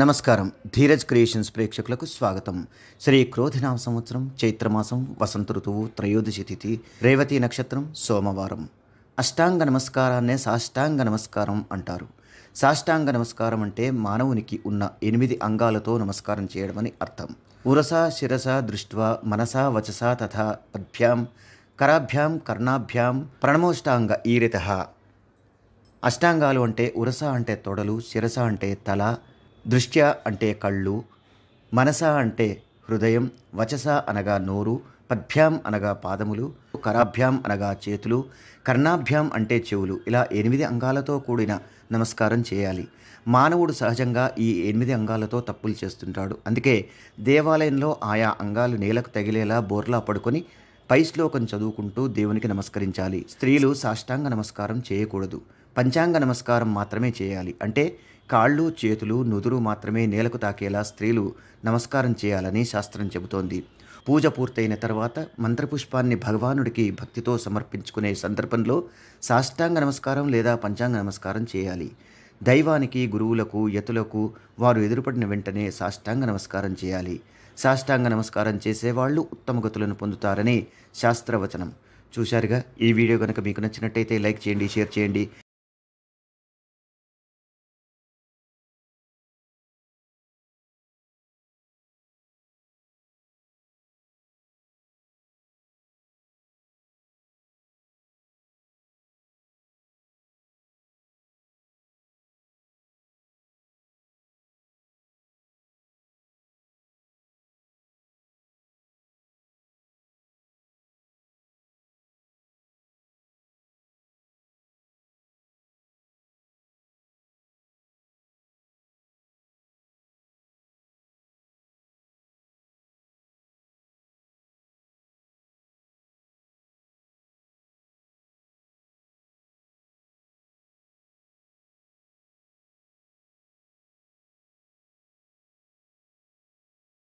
నమస్కారం ధీరజ్ క్రియేషన్స్ ప్రేక్షకులకు స్వాగతం శ్రీ క్రోధినామ సంవత్సరం చైత్రమాసం వసంత ఋతువు త్రయోదశి తిథి రేవతి నక్షత్రం సోమవారం అష్టాంగ నమస్కారాన్నే సాష్టాంగ నమస్కారం అంటారు సాష్టాంగ నమస్కారం అంటే మానవునికి ఉన్న ఎనిమిది అంగాలతో నమస్కారం చేయడమని అర్థం ఉరస శిరస దృష్ట్వా మనస వచస తథా పద్భ్యాం కరాభ్యాం కర్ణాభ్యాం ప్రణమోష్టాంగ ఈరిత అష్టాంగాలు అంటే ఉరస అంటే తొడలు శిరస అంటే తల దృష్ట్యా అంటే కళ్ళు మనస అంటే హృదయం వచస అనగా నోరు పద్భ్యాం అనగా పాదములు కరాభ్యాం అనగా చేతులు కర్ణాభ్యాం అంటే చెవులు ఇలా ఎనిమిది అంగాలతో కూడిన నమస్కారం చేయాలి మానవుడు సహజంగా ఈ ఎనిమిది అంగాలతో తప్పులు చేస్తుంటాడు అందుకే దేవాలయంలో ఆయా అంగాలు నేలకు తగిలేలా బోర్లా పడుకొని పై శ్లోకం చదువుకుంటూ దేవునికి నమస్కరించాలి స్త్రీలు సాష్టాంగ నమస్కారం చేయకూడదు పంచాంగ నమస్కారం మాత్రమే చేయాలి అంటే కాళ్ళు చేతులు నుదురు మాత్రమే నేలకు తాకేలా స్త్రీలు నమస్కారం చేయాలని శాస్త్రం చెబుతోంది పూజ పూర్తయిన తర్వాత మంత్రపుష్పాన్ని భగవానుడికి భక్తితో సమర్పించుకునే సందర్భంలో సాష్టాంగ నమస్కారం లేదా పంచాంగ నమస్కారం చేయాలి దైవానికి గురువులకు యతులకు వారు ఎదురుపడిన వెంటనే సాష్టాంగ నమస్కారం చేయాలి సాష్టాంగ నమస్కారం చేసేవాళ్ళు ఉత్తమ గతులను పొందుతారని శాస్త్రవచనం చూశారుగా ఈ వీడియో కనుక మీకు నచ్చినట్టయితే లైక్ చేయండి షేర్ చేయండి